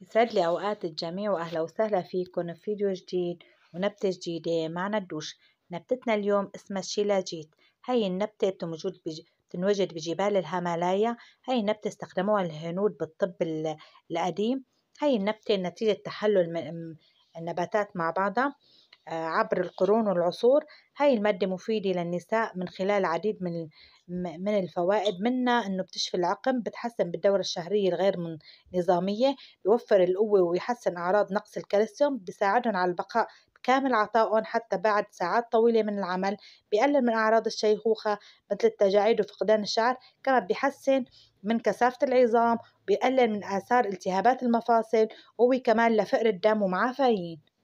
يسعد لي أوقات الجميع وأهلا وسهلا فيكم في فيديو جديد ونبتة جديدة مع ندوش نبتتنا اليوم اسمها الشيلاجيت هاي النبتة بتوجد بج... بتنوجد بجبال الهمالايا هاي النبتة استخدموها الهنود بالطب القديم هاي النبتة نتيجة تحلل النباتات مع بعضها عبر القرون والعصور هاي المادة مفيدة للنساء من خلال عديد من من الفوائد منها انه بتشفي العقم بتحسن بالدورة الشهرية الغير من نظامية بيوفر القوة ويحسن اعراض نقص الكالسيوم بيساعدهم على البقاء بكامل عطائهم حتى بعد ساعات طويلة من العمل بيقلل من اعراض الشيخوخة مثل التجاعيد وفقدان الشعر كما بيحسن من كثافة العظام بيقلل من آثار التهابات المفاصل وهو كمان لفقر الدم ومعافيين